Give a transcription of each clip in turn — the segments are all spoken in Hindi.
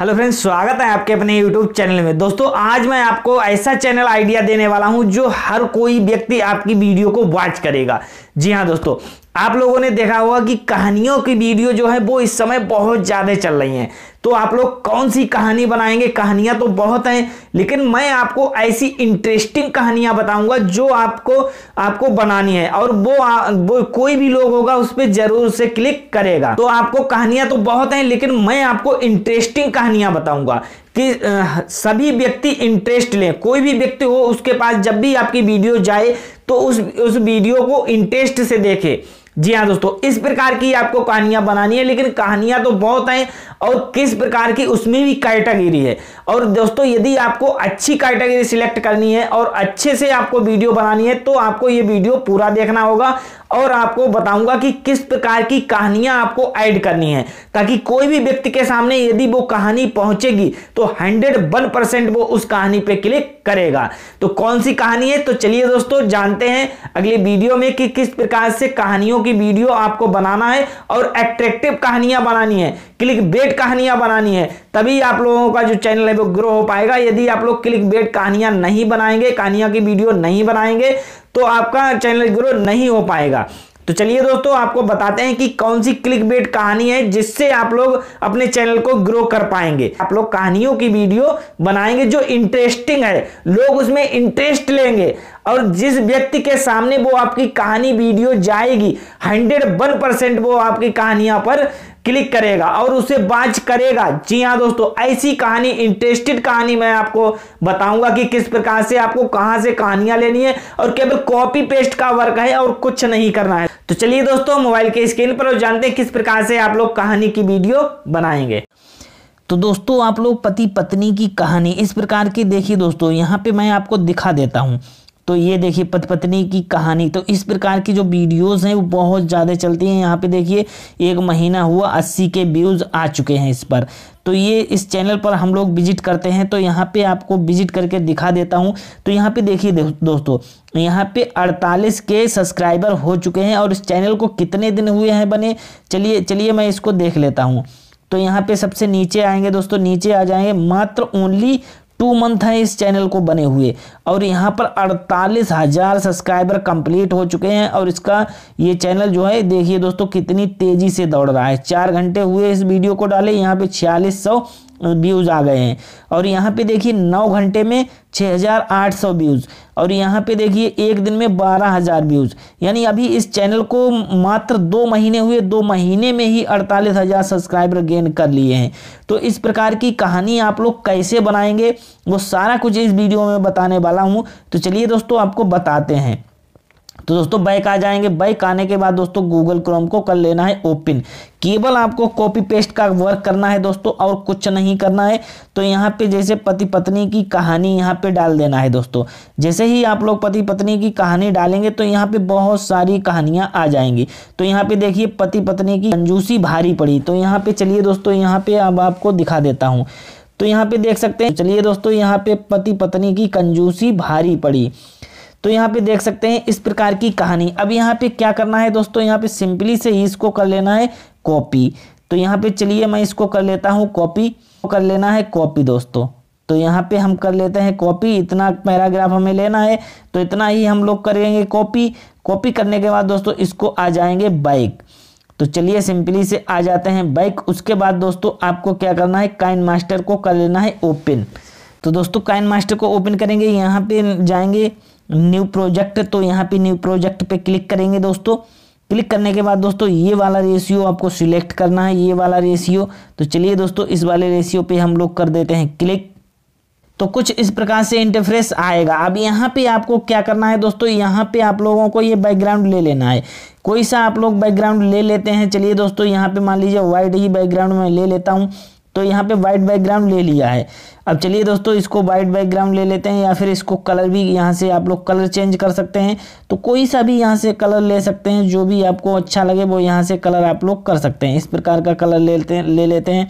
हेलो फ्रेंड्स स्वागत है आपके अपने यूट्यूब चैनल में दोस्तों आज मैं आपको ऐसा चैनल आइडिया देने वाला हूं जो हर कोई व्यक्ति आपकी वीडियो को वॉच करेगा जी हाँ दोस्तों आप लोगों ने देखा होगा कि कहानियों की वीडियो जो है वो इस समय बहुत ज़्यादा चल रही हैं तो आप लोग कौन सी कहानी बनाएंगे कहानियां तो बहुत हैं लेकिन मैं आपको ऐसी इंटरेस्टिंग कहानियां बताऊंगा जो आपको आपको बनानी है और वो आ, वो कोई भी लोग होगा उस पर जरूर से क्लिक करेगा तो आपको कहानियां तो बहुत हैं लेकिन मैं आपको इंटरेस्टिंग कहानियां बताऊंगा कि सभी व्यक्ति इंटरेस्ट लें कोई भी व्यक्ति हो उसके पास जब भी आपकी वीडियो जाए तो उस उस वीडियो को इंटरेस्ट से देखे जी हाँ दोस्तों इस प्रकार की आपको कहानियां बनानी है लेकिन कहानियां तो बहुत हैं और किस प्रकार की उसमें भी कैटेगरी है और दोस्तों यदि आपको अच्छी कैटेगरी सिलेक्ट करनी है और अच्छे से आपको वीडियो बनानी है तो आपको ये वीडियो पूरा देखना होगा और आपको बताऊंगा कि किस प्रकार की कहानियां आपको ऐड करनी है ताकि कोई भी व्यक्ति के सामने यदि वो कहानी पहुंचेगी तो हंड्रेड वन परसेंट वो उस कहानी पे क्लिक करेगा तो कौन सी कहानी है तो चलिए दोस्तों जानते हैं अगले वीडियो में कि किस प्रकार से कहानियों की वीडियो आपको बनाना है और एट्रेक्टिव कहानियां बनानी है क्लिक बेट कहानियां बनानी है तभी आप लोगों का जो चैनल है वो ग्रो हो पाएगा यदि आप लोग क्लिक बेट कहानियां नहीं बनाएंगे कहानियां की वीडियो नहीं बनाएंगे तो आपका चैनल ग्रो नहीं हो पाएगा तो चलिए दोस्तों आपको बताते हैं कि कौन सी क्लिक बेट कहानी है जिससे आप लोग अपने चैनल को ग्रो कर पाएंगे आप लोग कहानियों की वीडियो बनाएंगे जो इंटरेस्टिंग है लोग उसमें इंटरेस्ट लेंगे और जिस व्यक्ति के सामने वो आपकी कहानी वीडियो जाएगी हंड्रेड वन परसेंट वो आपकी कहानियां पर क्लिक करेगा और उसे बाज करेगा जी हाँ दोस्तों ऐसी कहानी इंटरेस्टेड कहानी मैं आपको बताऊंगा कि किस प्रकार से आपको कहां से कहानियां लेनी है और केवल कॉपी पेस्ट का वर्क है और कुछ नहीं करना है तो चलिए दोस्तों मोबाइल के स्क्रीन पर जानते हैं किस प्रकार से आप लोग कहानी की वीडियो बनाएंगे तो दोस्तों आप लोग पति पत्नी की कहानी इस प्रकार की देखिए दोस्तों यहाँ पे मैं आपको दिखा देता हूँ तो ये देखिए पत पत्नी की कहानी तो इस प्रकार की जो वीडियोस हैं वो बहुत ज़्यादा चलती हैं यहाँ पे देखिए एक महीना हुआ अस्सी के व्यूज़ आ चुके हैं इस पर तो ये इस चैनल पर हम लोग विजिट करते हैं तो यहाँ पे आपको विजिट करके दिखा देता हूँ तो यहाँ पे देखिए दोस्तों यहाँ पे 48 के सब्सक्राइबर हो चुके हैं और इस चैनल को कितने दिन हुए हैं बने चलिए चलिए मैं इसको देख लेता हूँ तो यहाँ पे सबसे नीचे आएंगे दोस्तों नीचे आ जाएंगे मात्र ओनली टू मंथ हैं इस चैनल को बने हुए और यहाँ पर अड़तालीस हज़ार सब्सक्राइबर कंप्लीट हो चुके हैं और इसका ये चैनल जो है देखिए दोस्तों कितनी तेज़ी से दौड़ रहा है चार घंटे हुए इस वीडियो को डाले यहाँ पे छियालीस सौ व्यूज़ आ गए हैं और यहाँ पे देखिए नौ घंटे में 6800 व्यूज़ और यहाँ पे देखिए एक दिन में 12000 व्यूज़ यानी अभी इस चैनल को मात्र दो महीने हुए दो महीने में ही 48000 सब्सक्राइबर गेन कर लिए हैं तो इस प्रकार की कहानी आप लोग कैसे बनाएंगे वो सारा कुछ इस वीडियो में बताने वाला हूँ तो चलिए दोस्तों आपको बताते हैं तो दोस्तों बैक आ जाएंगे बैक आने के बाद दोस्तों गूगल क्रोम को कर लेना है ओपन केवल आपको कॉपी पेस्ट का वर्क करना है दोस्तों और कुछ नहीं करना है तो यहाँ पे जैसे पति पत्नी की कहानी यहाँ पे डाल देना है दोस्तों जैसे ही आप लोग पति पत्नी की कहानी डालेंगे तो यहाँ पे बहुत सारी कहानियाँ आ जाएंगी तो यहाँ पे देखिए पति पत्नी की कंजूसी भारी पड़ी तो यहाँ पे चलिए दोस्तों यहाँ पे अब आपको दिखा देता हूँ तो यहाँ पे देख सकते हैं चलिए दोस्तों यहाँ पे पति पत्नी की कंजूसी भारी पड़ी तो यहाँ पे देख सकते हैं इस प्रकार की कहानी अब यहाँ पे क्या करना है दोस्तों यहाँ पे सिंपली से इसको कर लेना है कॉपी तो यहाँ पे चलिए मैं इसको कर लेता हूँ कॉपी कर लेना है कॉपी दोस्तों तो यहाँ पे हम कर लेते हैं कॉपी इतना पैराग्राफ हमें लेना है तो इतना ही हम लोग करेंगे कॉपी कॉपी करने के बाद दोस्तों इसको आ जाएंगे बाइक तो चलिए सिंपली से आ जाते हैं बाइक उसके बाद दोस्तों आपको क्या करना है काइन मास्टर को कर लेना है ओपन तो दोस्तों काइन मास्टर को ओपन करेंगे यहाँ पे जाएंगे न्यू प्रोजेक्ट तो यहाँ पे न्यू प्रोजेक्ट पे क्लिक करेंगे दोस्तों क्लिक करने के बाद दोस्तों ये वाला रेशियो आपको सिलेक्ट करना है ये वाला रेशियो तो चलिए दोस्तों इस वाले रेशियो पे हम लोग कर देते हैं क्लिक तो कुछ इस प्रकार से इंटरफेस आएगा अब यहाँ पे आपको क्या करना है दोस्तों यहाँ पे आप लोगों को ये बैकग्राउंड ले लेना है कोई सा आप लोग बैकग्राउंड ले लेते हैं चलिए दोस्तों यहाँ पे मान लीजिए वाइट ही बैकग्राउंड में ले लेता हूँ तो यहाँ पे वाइट बैकग्राउंड ले लिया है अब चलिए दोस्तों इसको वाइट बैकग्राउंड ले लेते हैं या फिर इसको कलर भी यहाँ से आप लोग कलर चेंज कर सकते हैं तो कोई सा भी यहाँ से कलर ले सकते हैं जो भी आपको अच्छा लगे वो यहाँ से कलर आप लोग कर सकते हैं इस प्रकार का कलर ले लेते हैं ले लेते हैं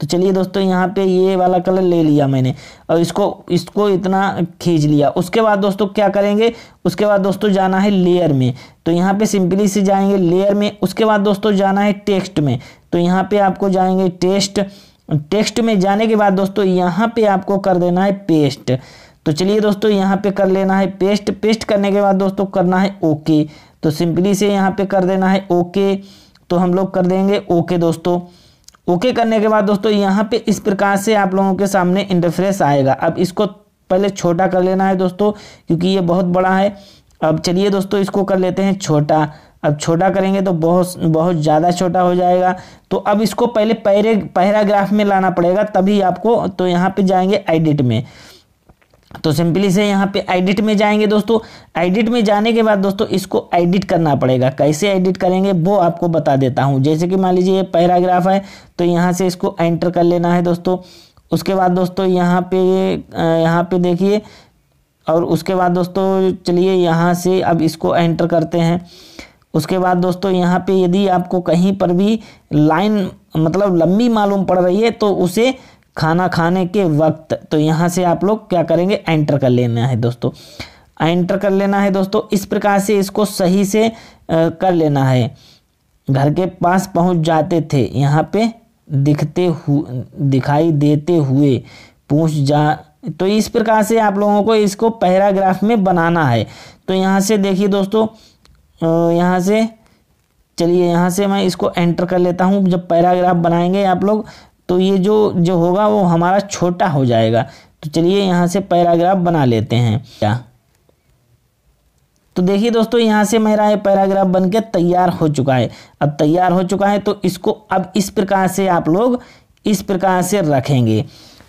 तो चलिए दोस्तों यहाँ पे ये वाला कलर ले लिया मैंने और इसको इसको इतना खींच लिया उसके बाद दोस्तों क्या करेंगे उसके बाद दोस्तों जाना है लेयर में तो यहाँ पे सिंपली से जाएंगे लेयर में उसके बाद दोस्तों जाना है टेक्स्ट में तो यहाँ पे आपको जाएंगे टेस्ट टेक्स्ट में जाने के बाद दोस्तों यहाँ पे आपको कर देना है पेस्ट तो चलिए दोस्तों यहाँ पे कर लेना है पेस्ट पेस्ट करने के बाद दोस्तों करना है ओके तो सिंपली से यहाँ पे कर देना है ओके तो हम लोग कर देंगे ओके दोस्तों ओके करने के बाद दोस्तों यहाँ पे इस प्रकार से आप लोगों के सामने इंटरफ्रेस आएगा अब इसको पहले छोटा कर लेना है दोस्तों क्योंकि ये बहुत बड़ा है अब चलिए दोस्तों इसको कर लेते हैं छोटा अब छोटा करेंगे तो बहुत बहुत ज़्यादा छोटा हो जाएगा तो अब इसको पहले पैरे पैराग्राफ में लाना पड़ेगा तभी आपको तो यहाँ पे जाएंगे एडिट में तो सिंपली से यहाँ पे एडिट में जाएंगे दोस्तों एडिट में जाने के बाद दोस्तों इसको एडिट करना पड़ेगा कैसे एडिट करेंगे वो आपको बता देता हूँ जैसे कि मान लीजिए ये पैराग्राफ है तो यहाँ से इसको एंटर कर लेना है दोस्तों उसके बाद दोस्तों यहाँ पे यहाँ पे देखिए और उसके बाद दोस्तों चलिए यहाँ से अब इसको एंटर करते हैं उसके बाद दोस्तों यहाँ पे यदि आपको कहीं पर भी लाइन मतलब लंबी मालूम पड़ रही है तो उसे खाना खाने के वक्त तो यहाँ से आप लोग क्या करेंगे एंटर कर लेना है दोस्तों एंटर कर लेना है दोस्तों इस प्रकार से इसको सही से कर लेना है घर के पास पहुँच जाते थे यहाँ पे दिखते हुए दिखाई देते हुए पूछ जा तो इस प्रकार से आप लोगों को इसको पैराग्राफ में बनाना है तो यहाँ से देखिए दोस्तों यहाँ से चलिए यहाँ से मैं इसको एंटर कर लेता हूँ जब पैराग्राफ बनाएंगे आप लोग तो ये जो जो होगा वो हमारा छोटा हो जाएगा तो चलिए यहाँ से पैराग्राफ बना लेते हैं क्या तो देखिए दोस्तों यहाँ से मेरा ये पैराग्राफ के तैयार हो चुका है अब तैयार हो चुका है तो इसको अब इस प्रकार से आप लोग इस प्रकार से रखेंगे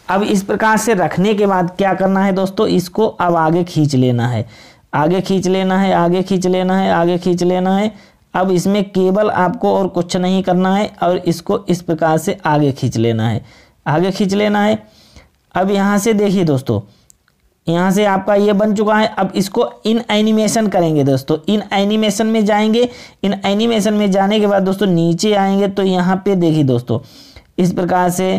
अब इस प्रकार से रखने के बाद क्या करना है दोस्तों इसको अब आगे खींच लेना है आगे खींच लेना है आगे खींच लेना है आगे खींच लेना है अब इसमें केवल आपको और कुछ नहीं करना है और इसको इस प्रकार से आगे खींच लेना है आगे खींच लेना है अब यहाँ से देखिए दोस्तों यहाँ से आपका ये बन चुका है अब इसको इन एनिमेशन करेंगे दोस्तों इन एनिमेशन में जाएंगे इन एनिमेशन में जाने के बाद दोस्तों नीचे आएंगे तो यहाँ पे देखिए दोस्तों इस प्रकार से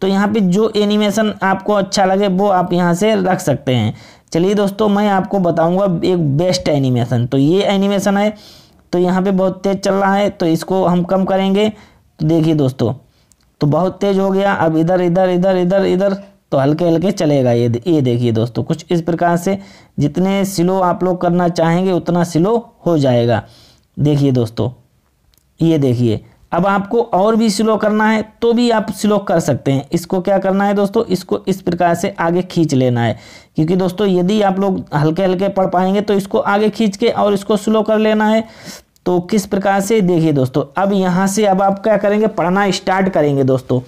तो यहाँ पे जो एनिमेशन आपको अच्छा लगे वो आप यहाँ से रख सकते हैं चलिए दोस्तों मैं आपको बताऊंगा एक बेस्ट एनिमेशन तो ये एनिमेशन है तो यहाँ पे बहुत तेज़ चल रहा है तो इसको हम कम करेंगे तो देखिए दोस्तों तो बहुत तेज़ हो गया अब इधर इधर इधर इधर इधर तो हल्के हल्के चलेगा ये ये देखिए दोस्तों कुछ इस प्रकार से जितने स्लो आप लोग करना चाहेंगे उतना स्लो हो जाएगा देखिए दोस्तों ये देखिए अब आपको और भी स्लो करना है तो भी आप स्लो कर सकते हैं इसको क्या करना है दोस्तों इसको इस प्रकार से आगे खींच लेना है क्योंकि दोस्तों यदि आप लोग हल्के हल्के पढ़ पाएंगे तो इसको आगे खींच के और इसको स्लो कर लेना है तो किस प्रकार से देखिए दोस्तों अब यहाँ से अब आप क्या करेंगे पढ़ना स्टार्ट करेंगे दोस्तों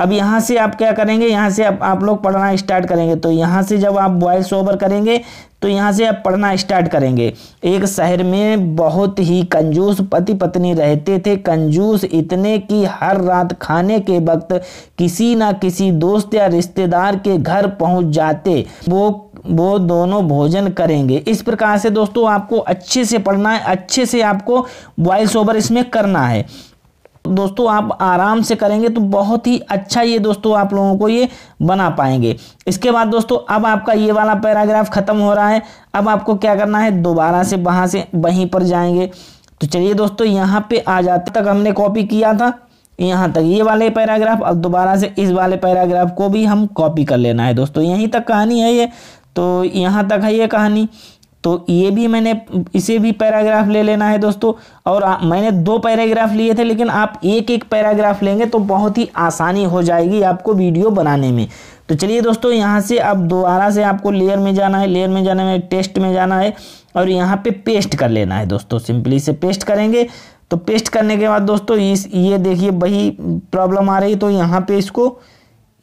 अब यहाँ से आप क्या करेंगे यहाँ से आप आप लोग पढ़ना स्टार्ट करेंगे तो यहाँ से जब आप वॉइस ओवर करेंगे तो यहाँ से आप पढ़ना स्टार्ट करेंगे एक शहर में बहुत ही कंजूस पति पत्नी रहते थे कंजूस इतने कि हर रात खाने के वक्त किसी ना किसी दोस्त या रिश्तेदार के घर पहुँच जाते वो वो दोनों भोजन करेंगे इस प्रकार से दोस्तों आपको अच्छे से पढ़ना है अच्छे से आपको वॉइस ओवर इसमें करना है तो दोस्तों आप आराम से करेंगे तो बहुत ही अच्छा ये दोस्तों आप लोगों को ये बना पाएंगे इसके बाद दोस्तों अब आपका ये वाला पैराग्राफ ख़त्म हो रहा है अब आपको क्या करना है दोबारा से वहां से वहीं पर जाएंगे तो चलिए दोस्तों यहाँ पे आ जाते तक हमने कॉपी किया था यहाँ तक ये वाले पैराग्राफ अब दोबारा से इस वाले पैराग्राफ को भी हम कॉपी कर लेना है दोस्तों यहीं तक कहानी है ये तो यहाँ तक है ये कहानी तो ये भी मैंने इसे भी पैराग्राफ ले लेना है दोस्तों और आ, मैंने दो पैराग्राफ लिए थे लेकिन आप एक एक पैराग्राफ लेंगे तो बहुत ही आसानी हो जाएगी आपको वीडियो बनाने में तो चलिए दोस्तों यहाँ से अब दोबारा से आपको लेयर में जाना है लेयर में जाने में टेस्ट में जाना है और यहाँ पे पेस्ट कर लेना है दोस्तों सिंपली से पेस्ट करेंगे तो पेस्ट करने के बाद दोस्तों इस ये देखिए वही प्रॉब्लम आ रही तो यहाँ पे इसको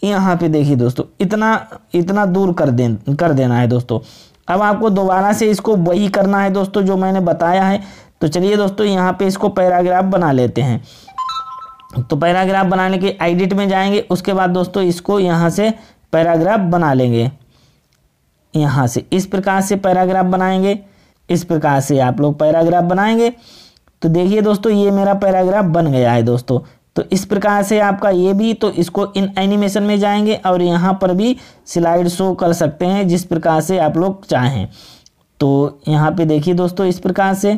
यहाँ पे देखिए दोस्तों इतना इतना दूर कर दे कर देना है दोस्तों अब आपको दोबारा से इसको वही करना है दोस्तों जो मैंने बताया है तो चलिए दोस्तों यहाँ पे इसको पैराग्राफ बना लेते हैं तो पैराग्राफ बनाने के एडिट में जाएंगे उसके बाद दोस्तों इसको यहाँ से पैराग्राफ बना लेंगे यहाँ से इस प्रकार से पैराग्राफ बनाएंगे इस प्रकार से आप लोग पैराग्राफ बनाएंगे तो देखिए दोस्तों ये मेरा पैराग्राफ बन गया है दोस्तों तो इस प्रकार से आपका ये भी तो इसको इन एनिमेशन में जाएंगे और यहाँ पर भी स्लाइड शो कर सकते हैं जिस प्रकार से आप लोग चाहें तो यहाँ पे देखिए दोस्तों इस प्रकार से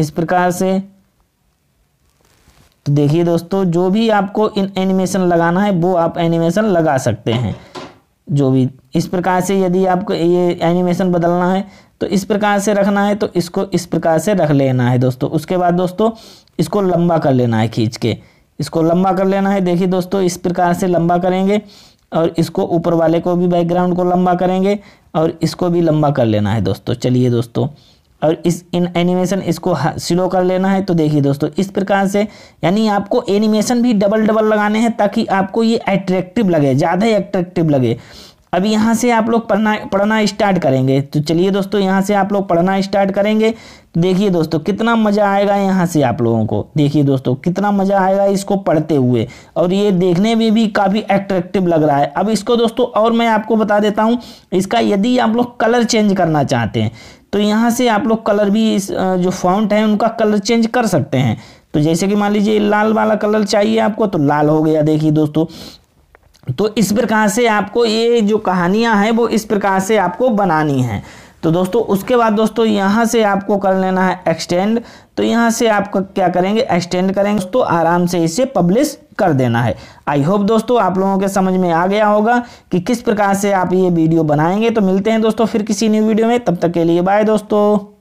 इस प्रकार से तो देखिए दोस्तों जो भी आपको इन एनिमेशन लगाना है वो आप एनिमेशन लगा सकते हैं जो भी इस प्रकार से यदि आपको ये एनिमेशन बदलना है तो इस प्रकार से रखना है तो इसको इस प्रकार से रख लेना है दोस्तों उसके बाद दोस्तों इसको लंबा कर लेना है खींच के इसको लंबा कर लेना है देखिए दोस्तों इस प्रकार से लंबा करेंगे और इसको ऊपर वाले को भी बैकग्राउंड को लंबा करेंगे और इसको भी लंबा कर लेना है दोस्तों चलिए दोस्तों और इस इन एनिमेशन इसको स्लो कर लेना है तो देखिए दोस्तों इस प्रकार से यानी आपको एनिमेशन भी डबल डबल लगाने हैं ताकि आपको ये अट्रैक्टिव लगे ज़्यादा ही अट्रैक्टिव लगे अब यहाँ से आप लोग पढ़ना पढ़ना स्टार्ट करेंगे तो चलिए दोस्तों यहाँ से आप लोग पढ़ना स्टार्ट करेंगे तो देखिए दोस्तों कितना मज़ा आएगा यहाँ से आप लोगों को देखिए दोस्तों कितना मज़ा आएगा इसको पढ़ते हुए और ये देखने में भी काफ़ी एट्रैक्टिव लग रहा है अब इसको दोस्तों और मैं आपको बता देता हूँ इसका यदि आप लोग कलर चेंज करना चाहते हैं तो यहाँ से आप लोग कलर भी इस जो फाउंट है उनका कलर चेंज कर सकते हैं तो जैसे कि मान लीजिए लाल वाला कलर चाहिए आपको तो लाल हो गया देखिए दोस्तों तो इस प्रकार से आपको ये जो कहानियाँ हैं वो इस प्रकार से आपको बनानी है तो दोस्तों उसके बाद दोस्तों यहाँ से आपको कर लेना है एक्सटेंड तो यहाँ से आप क्या करेंगे एक्सटेंड करेंगे दोस्तों आराम से इसे पब्लिश कर देना है आई होप दोस्तों आप लोगों के समझ में आ गया होगा कि किस प्रकार से आप ये वीडियो बनाएंगे तो मिलते हैं दोस्तों फिर किसी न्यू वीडियो में तब तक के लिए बाय दोस्तों